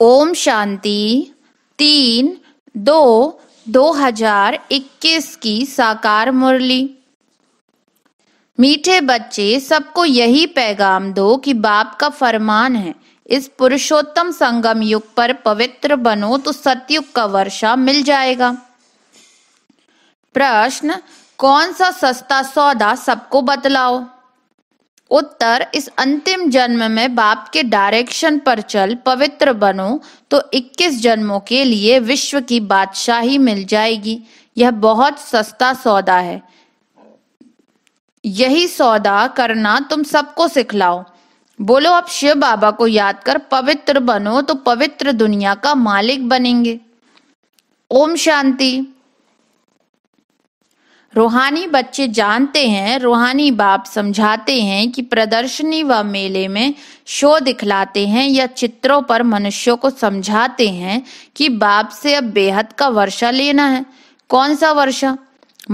ओम शांति तीन दो दो हजार इक्कीस की साकार मुरली मीठे बच्चे सबको यही पैगाम दो कि बाप का फरमान है इस पुरुषोत्तम संगम युग पर पवित्र बनो तो सतयुग का वर्षा मिल जाएगा प्रश्न कौन सा सस्ता सौदा सबको बतलाओ उत्तर इस अंतिम जन्म में बाप के डायरेक्शन पर चल पवित्र बनो तो 21 जन्मों के लिए विश्व की बादशाही मिल जाएगी यह बहुत सस्ता सौदा है यही सौदा करना तुम सबको सिखलाओ बोलो आप शिव बाबा को याद कर पवित्र बनो तो पवित्र दुनिया का मालिक बनेंगे ओम शांति रूहानी बच्चे जानते हैं रूहानी बाप समझाते हैं कि प्रदर्शनी व मेले में शो दिखलाते हैं या चित्रों पर मनुष्यों को समझाते हैं कि बाप से अब बेहद का वर्षा लेना है कौन सा वर्षा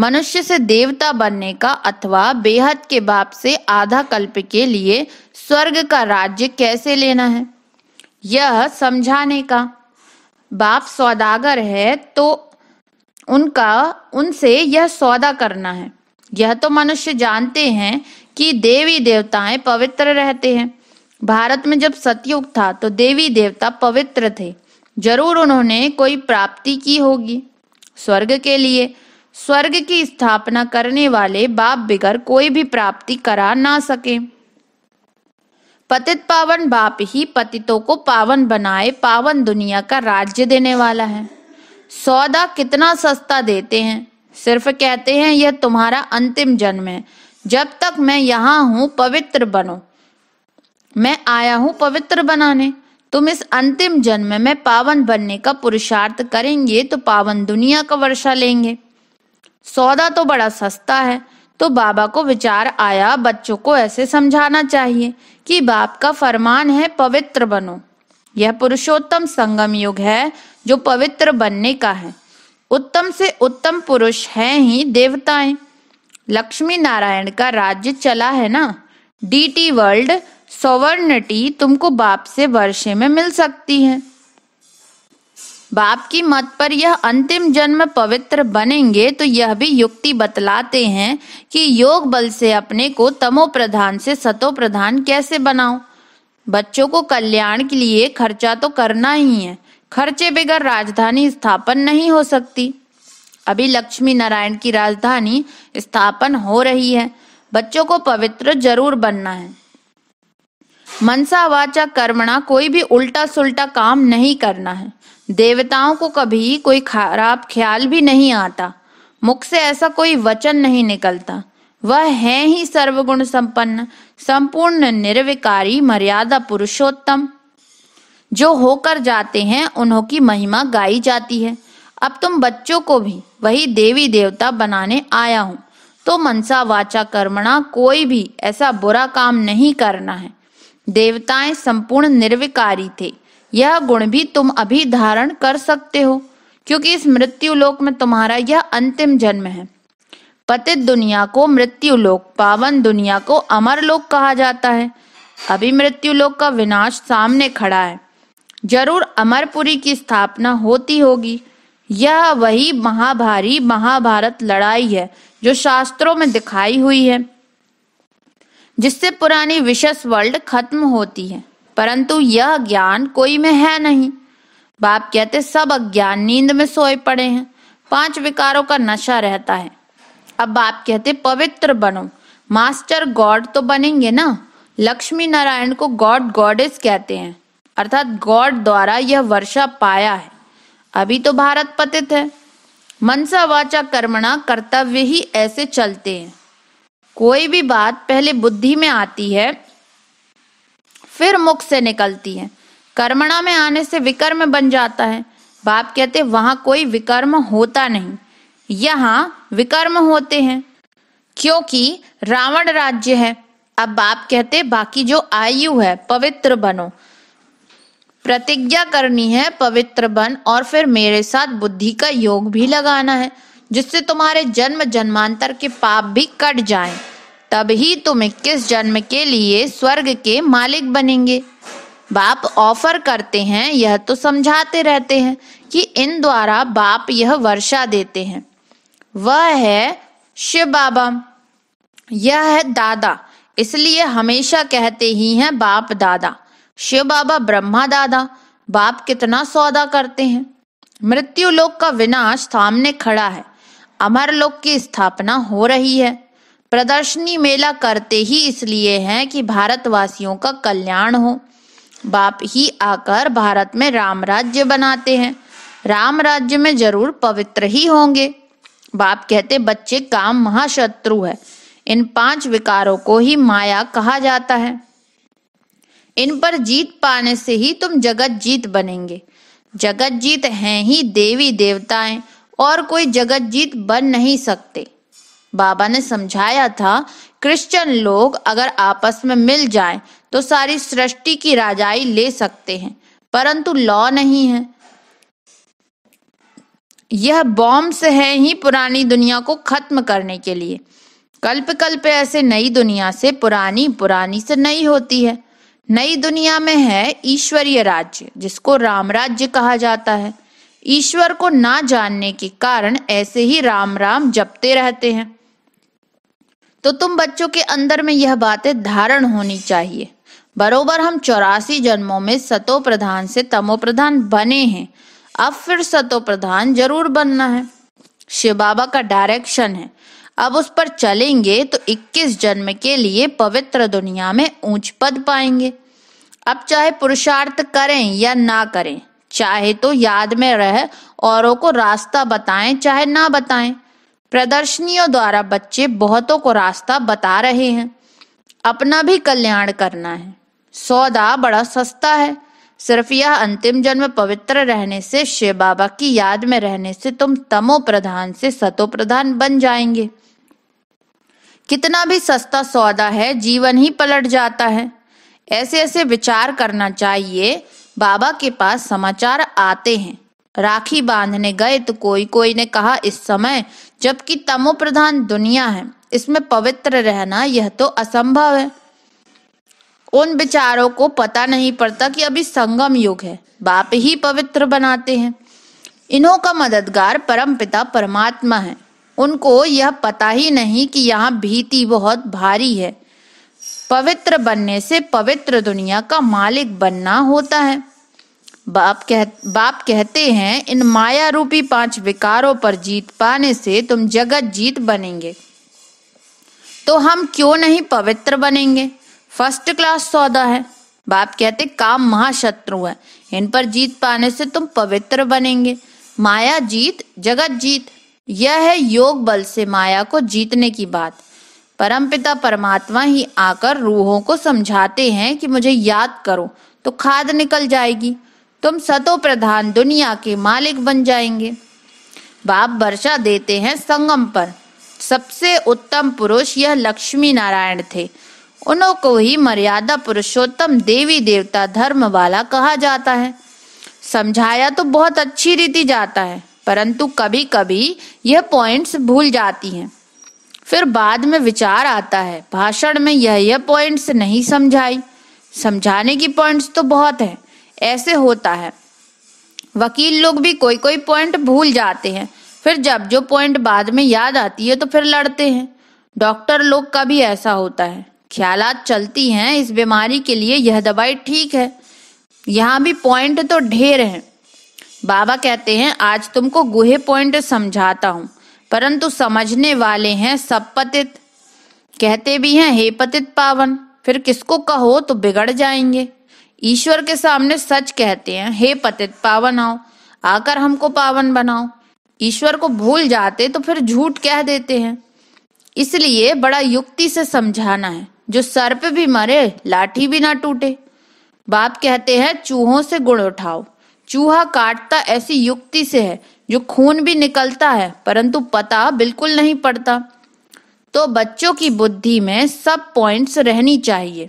मनुष्य से देवता बनने का अथवा बेहद के बाप से आधा कल्प के लिए स्वर्ग का राज्य कैसे लेना है यह समझाने का बाप सौदागर है तो उनका उनसे यह सौदा करना है यह तो मनुष्य जानते हैं कि देवी देवताएं पवित्र रहते हैं भारत में जब सतयुग था तो देवी देवता पवित्र थे जरूर उन्होंने कोई प्राप्ति की होगी स्वर्ग के लिए स्वर्ग की स्थापना करने वाले बाप बिगर कोई भी प्राप्ति करा ना सके पतित पावन बाप ही पतितों को पावन बनाए पावन दुनिया का राज्य देने वाला है सौदा कितना सस्ता देते हैं सिर्फ कहते हैं यह तुम्हारा अंतिम जन्म है जब तक मैं यहाँ हूँ पवित्र बनो मैं आया हूँ पवित्र बनाने तुम इस अंतिम जन्म में पावन बनने का पुरुषार्थ करेंगे तो पावन दुनिया का वर्षा लेंगे सौदा तो बड़ा सस्ता है तो बाबा को विचार आया बच्चों को ऐसे समझाना चाहिए कि बाप का फरमान है पवित्र बनो यह पुरुषोत्तम संगम युग है जो पवित्र बनने का है उत्तम से उत्तम पुरुष हैं ही देवताएं लक्ष्मी नारायण का राज्य चला है ना डीटी वर्ल्ड सॉवर्निटी तुमको बाप से वर्षे में मिल सकती है बाप की मत पर यह अंतिम जन्म पवित्र बनेंगे तो यह भी युक्ति बतलाते हैं कि योग बल से अपने को तमो प्रधान से सतो प्रधान कैसे बनाओ बच्चों को कल्याण के लिए खर्चा तो करना ही है खर्चे बगैर राजधानी स्थापन नहीं हो सकती अभी लक्ष्मी नारायण की राजधानी स्थापन हो रही है बच्चों को पवित्र जरूर बनना है मनसा वाचा कर्मणा कोई भी उल्टा सुल्टा काम नहीं करना है देवताओं को कभी कोई खराब ख्याल भी नहीं आता मुख से ऐसा कोई वचन नहीं निकलता वह है ही सर्वगुण संपन्न संपूर्ण निर्विकारी मर्यादा पुरुषोत्तम जो होकर जाते हैं उन्हों की महिमा गाई जाती है अब तुम बच्चों को भी वही देवी देवता बनाने आया हूँ तो मनसा वाचा कर्मणा कोई भी ऐसा बुरा काम नहीं करना है देवताएं संपूर्ण निर्विकारी थे यह गुण भी तुम अभी धारण कर सकते हो क्योंकि इस मृत्यु लोक में तुम्हारा यह अंतिम जन्म है पतित दुनिया को मृत्यु लोक पावन दुनिया को अमर लोक कहा जाता है अभी मृत्यु लोक का विनाश सामने खड़ा है जरूर अमरपुरी की स्थापना होती होगी यह वही महाभारी महाभारत लड़ाई है जो शास्त्रों में दिखाई हुई है जिससे पुरानी विशेष वर्ल्ड खत्म होती है परंतु यह ज्ञान कोई में है नहीं बाप कहते सब अज्ञान नींद में सोए पड़े हैं पांच विकारों का नशा रहता है अब बाप कहते पवित्र बनो मास्टर गॉड तो बनेंगे ना लक्ष्मी नारायण को गॉड गॉडेस कहते हैं अर्थात गॉड द्वारा यह वर्षा पाया है अभी तो भारत पतित है मनसा वाचा कर्मणा कर्तव्य ही ऐसे चलते हैं कोई भी बात पहले बुद्धि में आती है फिर मुख से निकलती है कर्मणा में आने से विकर्म बन जाता है बाप कहते वहां कोई विकर्म होता नहीं यहाँ विकर्म होते हैं क्योंकि रावण राज्य है अब बाप कहते बाकी जो आयु है पवित्र बनो प्रतिज्ञा करनी है पवित्र बन और फिर मेरे साथ बुद्धि का योग भी लगाना है जिससे तुम्हारे जन्म जन्मांतर के पाप भी कट जाएं। तब ही तुम इक्कीस जन्म के लिए स्वर्ग के मालिक बनेंगे बाप ऑफर करते हैं यह तो समझाते रहते हैं कि इन द्वारा बाप यह वर्षा देते हैं वह है शिव बाबा यह है दादा इसलिए हमेशा कहते ही हैं बाप दादा शिव बाबा ब्रह्मा दादा बाप कितना सौदा करते हैं मृत्यु लोक का विनाश सामने खड़ा है अमर लोक की स्थापना हो रही है प्रदर्शनी मेला करते ही इसलिए है कि भारतवासियों का कल्याण हो बाप ही आकर भारत में राम राज्य बनाते हैं राम राज्य में जरूर पवित्र ही होंगे बाप कहते बच्चे काम महाशत्रु है इन पांच विकारों को ही माया कहा जाता है इन पर जीत पाने से ही तुम जगत जीत बनेंगे जगत जीत हैं ही देवी देवताएं और कोई जगत जीत बन नहीं सकते बाबा ने समझाया था क्रिश्चियन लोग अगर आपस में मिल जाएं तो सारी सृष्टि की राजाई ले सकते हैं परंतु लॉ नहीं है यह बॉम्ब्स है ही पुरानी दुनिया को खत्म करने के लिए कल्प कल्प ऐसे नई दुनिया से पुरानी पुरानी से नई होती है नई दुनिया में है ईश्वरीय राज्य जिसको राम राज्य कहा जाता है ईश्वर को ना जानने के कारण ऐसे ही राम राम जपते रहते हैं तो तुम बच्चों के अंदर में यह बातें धारण होनी चाहिए बरोबर हम चौरासी जन्मों में सतो प्रधान से तमो प्रधान बने हैं अब फिर सतो प्रधान जरूर बनना है शिव बाबा का डायरेक्शन है अब उस पर चलेंगे तो 21 जन्म के लिए पवित्र दुनिया में ऊंच पद पाएंगे अब चाहे पुरुषार्थ करें या ना करें चाहे तो याद में रह औरों को रास्ता बताएं चाहे ना बताएं प्रदर्शनियों द्वारा बच्चे बहुतों को रास्ता बता रहे हैं अपना भी कल्याण करना है सौदा बड़ा सस्ता है सिर्फ यह अंतिम जन्म पवित्र रहने से शिव बाबा की याद में रहने से तुम तमो प्रधान से सतो प्रधान बन जाएंगे कितना भी सस्ता सौदा है जीवन ही पलट जाता है ऐसे ऐसे विचार करना चाहिए बाबा के पास समाचार आते हैं राखी बांधने गए तो कोई कोई ने कहा इस समय जबकि तमो प्रधान दुनिया है इसमें पवित्र रहना यह तो असंभव है उन विचारों को पता नहीं पड़ता कि अभी संगम युग है बाप ही पवित्र बनाते हैं इन्हों का मददगार परमपिता परमात्मा है उनको यह पता ही नहीं कि यहाँ भीति बहुत भारी है पवित्र बनने से पवित्र दुनिया का मालिक बनना होता है बाप कह बाप कहते हैं इन माया रूपी पांच विकारों पर जीत पाने से तुम जगत जीत बनेंगे तो हम क्यों नहीं पवित्र बनेंगे फर्स्ट क्लास सौदा है बाप कहते काम महाशत्रु है इन पर जीत पाने से तुम पवित्र बनेंगे माया जीत जगत जीत यह है योग बल से माया को जीतने की बात परमपिता परमात्मा ही आकर रूहों को समझाते हैं कि मुझे याद करो तो खाद निकल जाएगी तुम सतो प्रधान दुनिया के मालिक बन जाएंगे बाप वर्षा देते हैं संगम पर सबसे उत्तम पुरुष यह लक्ष्मी नारायण थे उन्हों को ही मर्यादा पुरुषोत्तम देवी देवता धर्म वाला कहा जाता है समझाया तो बहुत अच्छी रीति जाता है परंतु कभी कभी यह पॉइंट्स भूल जाती हैं फिर बाद में विचार आता है भाषण में यह यह पॉइंट्स नहीं समझाई समझाने की पॉइंट्स तो बहुत है ऐसे होता है वकील लोग भी कोई कोई पॉइंट भूल जाते हैं फिर जब जो पॉइंट बाद में याद आती है तो फिर लड़ते हैं डॉक्टर लोग का भी ऐसा होता है ख्यालात चलती हैं इस बीमारी के लिए यह दवाई ठीक है यहाँ भी पॉइंट तो ढेर हैं बाबा कहते हैं आज तुमको गुहे पॉइंट समझाता हूँ परंतु समझने वाले हैं सब पतित कहते भी हैं हे पतित पावन फिर किसको कहो तो बिगड़ जाएंगे ईश्वर के सामने सच कहते हैं हे पतित पावन आओ आकर हमको पावन बनाओ ईश्वर को भूल जाते तो फिर झूठ कह देते हैं इसलिए बड़ा युक्ति से समझाना है जो सर्प भी मरे लाठी भी ना टूटे बाप कहते हैं चूहों से गुण उठाओ चूहा काटता ऐसी युक्ति से है जो खून भी निकलता है परंतु पता बिल्कुल नहीं पड़ता तो बच्चों की बुद्धि में सब पॉइंट्स रहनी चाहिए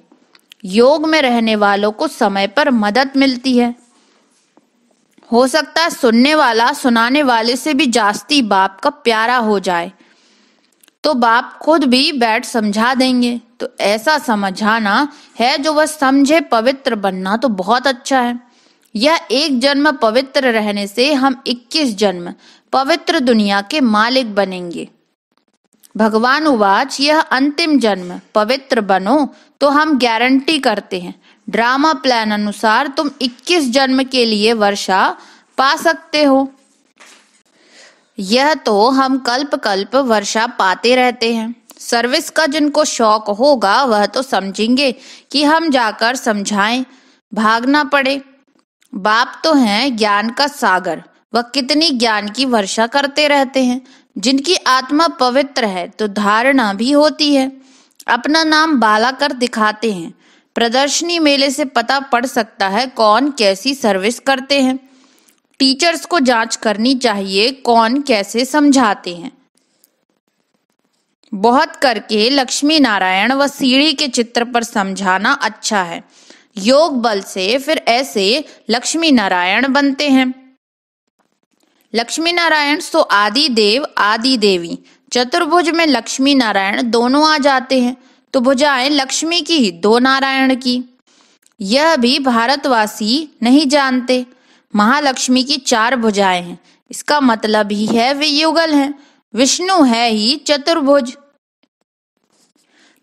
योग में रहने वालों को समय पर मदद मिलती है हो सकता है सुनने वाला सुनाने वाले से भी जास्ती बाप का प्यारा हो जाए तो बाप खुद भी बैठ समझा देंगे तो ऐसा समझाना है जो वह समझे पवित्र बनना तो बहुत अच्छा है यह एक जन्म पवित्र रहने से हम 21 जन्म पवित्र दुनिया के मालिक बनेंगे भगवान उवाच यह अंतिम जन्म पवित्र बनो तो हम गारंटी करते हैं ड्रामा प्लान अनुसार तुम 21 जन्म के लिए वर्षा पा सकते हो यह तो हम कल्प कल्प वर्षा पाते रहते हैं सर्विस का जिनको शौक होगा वह तो समझेंगे कि हम जाकर समझाएं भागना पड़े बाप तो हैं ज्ञान का सागर वह कितनी ज्ञान की वर्षा करते रहते हैं जिनकी आत्मा पवित्र है तो धारणा भी होती है अपना नाम बाला कर दिखाते हैं प्रदर्शनी मेले से पता पड़ सकता है कौन कैसी सर्विस करते हैं टीचर्स को जांच करनी चाहिए कौन कैसे समझाते हैं बहुत करके लक्ष्मी नारायण व सीढ़ी के चित्र पर समझाना अच्छा है योग बल से फिर ऐसे लक्ष्मी नारायण बनते हैं लक्ष्मी नारायण तो आदि देव आदि देवी चतुर्भुज में लक्ष्मी नारायण दोनों आ जाते हैं तो भुजाएं लक्ष्मी की दो नारायण की यह भी भारतवासी नहीं जानते महालक्ष्मी की चार भुजाएं हैं इसका मतलब ही है वे युगल हैं विष्णु है ही चतुर्भुज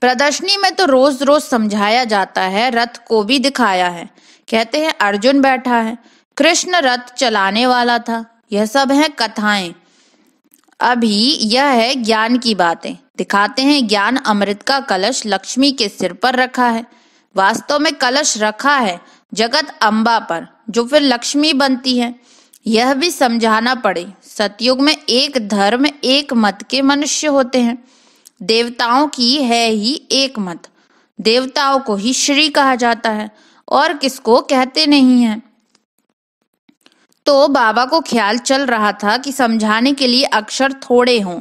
प्रदर्शनी में तो रोज रोज समझाया जाता है रथ को भी दिखाया है कहते हैं अर्जुन बैठा है कृष्ण रथ चलाने वाला था यह सब है कथाएं अभी यह है ज्ञान की बातें दिखाते हैं ज्ञान अमृत का कलश लक्ष्मी के सिर पर रखा है वास्तव में कलश रखा है जगत अम्बा पर जो फिर लक्ष्मी बनती है यह भी समझाना पड़े सतयुग में एक धर्म एक मत के मनुष्य होते हैं देवताओं की है ही एक मत देवताओं को ही श्री कहा जाता है और किसको कहते नहीं है तो बाबा को ख्याल चल रहा था कि समझाने के लिए अक्षर थोड़े हों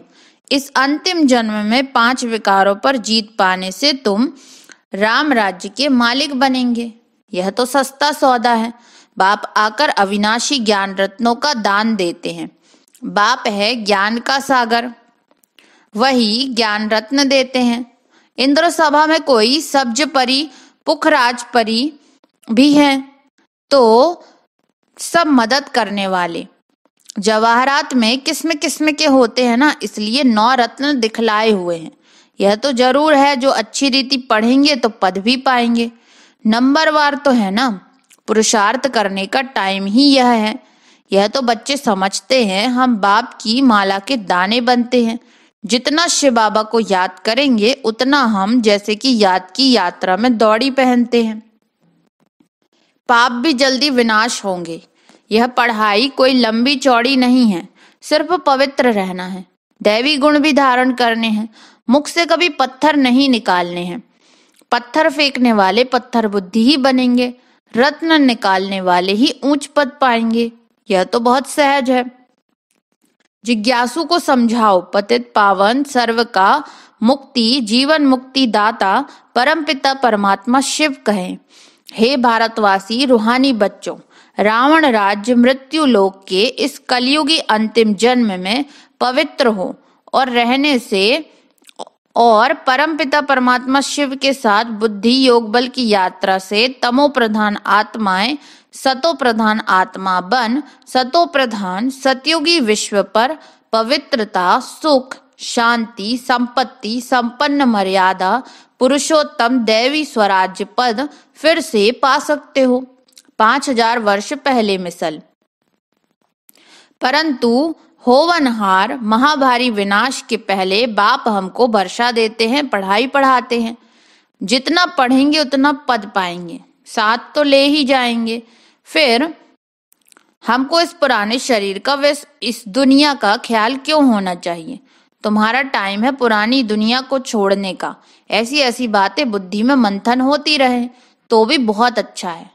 इस अंतिम जन्म में पांच विकारों पर जीत पाने से तुम राम राज्य के मालिक बनेंगे यह तो सस्ता सौदा है बाप आकर अविनाशी ज्ञान रत्नों का दान देते हैं बाप है ज्ञान का सागर वही ज्ञान रत्न देते हैं इंद्र सभा में कोई सब्ज परी पुखराज परी भी हैं तो सब मदद करने वाले जवाहरात में किस्म किस्म के होते हैं ना इसलिए नौ रत्न दिखलाए हुए हैं यह तो जरूर है जो अच्छी रीति पढ़ेंगे तो पद भी पाएंगे नंबर वार तो है ना पुरुषार्थ करने का टाइम ही यह है यह तो बच्चे समझते हैं हम बाप की माला के दाने बनते हैं जितना शिव बाबा को याद करेंगे उतना हम जैसे कि याद की यात्रा में दौड़ी पहनते हैं पाप भी जल्दी विनाश होंगे यह पढ़ाई कोई लंबी चौड़ी नहीं है सिर्फ पवित्र रहना है दैवी गुण भी धारण करने हैं मुख से कभी पत्थर नहीं निकालने हैं पत्थर फेंकने वाले पत्थर बुद्धि ही बनेंगे रत्न निकालने वाले ही ऊंच पद पाएंगे यह तो बहुत सहज है जिज्ञासु को समझाओ पतित पावन सर्व का मुक्ति जीवन मुक्ति दाता परम पिता परमात्मा शिव कहें हे भारतवासी रूहानी बच्चों रावण राज्य मृत्यु लोक के इस कलयुगी अंतिम जन्म में पवित्र हो और रहने से और परम पिता परमात्मा शिव के साथ बुद्धि योग बल की यात्रा से तमो प्रधान आत्माएं सतो प्रधान आत्मा बन सतो प्रधान सतयुगी विश्व पर पवित्रता सुख शांति संपत्ति संपन्न मर्यादा पुरुषोत्तम दैवी स्वराज्य पद फिर से पा सकते हो पांच हजार वर्ष पहले मिसल परंतु होवनहार महाभारी विनाश के पहले बाप हमको वर्षा देते हैं पढ़ाई पढ़ाते हैं जितना पढ़ेंगे उतना पद पाएंगे साथ तो ले ही जाएंगे फिर हमको इस पुराने शरीर का व इस दुनिया का ख्याल क्यों होना चाहिए तुम्हारा टाइम है पुरानी दुनिया को छोड़ने का ऐसी ऐसी बातें बुद्धि में मंथन होती रहे तो भी बहुत अच्छा है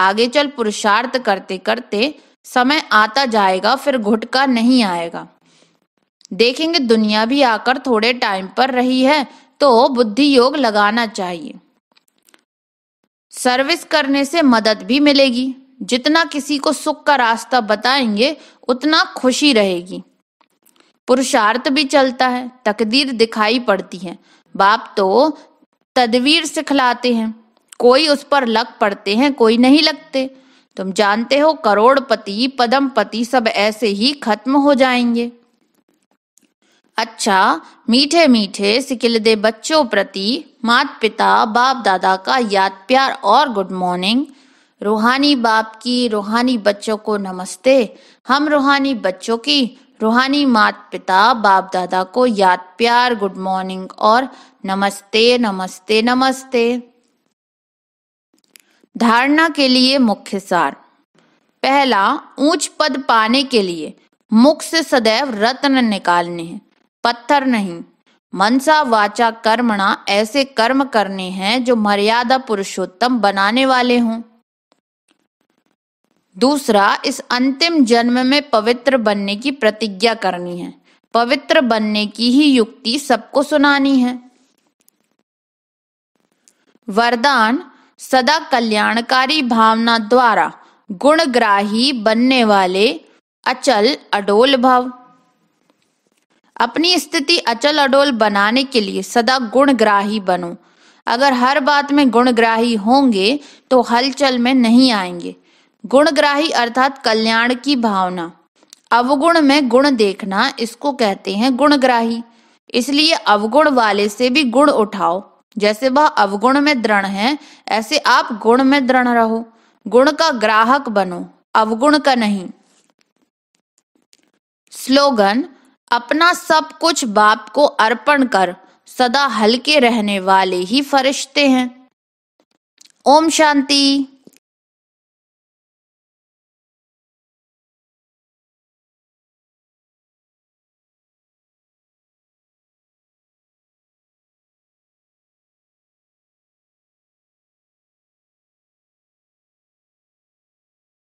आगे चल पुरुषार्थ करते करते समय आता जाएगा फिर घुटका नहीं आएगा देखेंगे दुनिया भी आकर थोड़े टाइम पर रही है तो बुद्धि योग लगाना चाहिए सर्विस करने से मदद भी मिलेगी जितना किसी को सुख का रास्ता बताएंगे उतना खुशी रहेगी पुरुषार्थ भी चलता है तकदीर दिखाई पड़ती है बाप तो तदवीर सिखलाते हैं कोई उस पर लग पड़ते हैं कोई नहीं लगते तुम जानते हो करोड़पति पति सब ऐसे ही खत्म हो जाएंगे अच्छा मीठे मीठे सिकिलदे बच्चों प्रति मात पिता बाप दादा का याद प्यार और गुड मॉर्निंग रूहानी बाप की रूहानी बच्चों को नमस्ते हम रूहानी बच्चों की रूहानी मात पिता बाप दादा को याद प्यार गुड मॉर्निंग और नमस्ते नमस्ते नमस्ते धारणा के लिए मुख्य सार पहला ऊंच पद पाने के लिए मुख से सदैव रत्न निकालने हैं पत्थर नहीं मनसा वाचा कर्मणा ऐसे कर्म करने हैं जो मर्यादा पुरुषोत्तम बनाने वाले हों दूसरा इस अंतिम जन्म में पवित्र बनने की प्रतिज्ञा करनी है पवित्र बनने की ही युक्ति सबको सुनानी है वरदान सदा कल्याणकारी भावना द्वारा गुणग्राही बनने वाले अचल अडोल भाव अपनी स्थिति अचल अडोल बनाने के लिए सदा गुणग्राही बनो अगर हर बात में गुणग्राही होंगे तो हलचल में नहीं आएंगे गुणग्राही अर्थात कल्याण की भावना अवगुण में गुण देखना इसको कहते हैं गुणग्राही इसलिए अवगुण वाले से भी गुण उठाओ जैसे वह अवगुण में दृढ़ है ऐसे आप गुण में दृढ़ रहो गुण का ग्राहक बनो अवगुण का नहीं स्लोगन अपना सब कुछ बाप को अर्पण कर सदा हल्के रहने वाले ही फरिश्ते हैं ओम शांति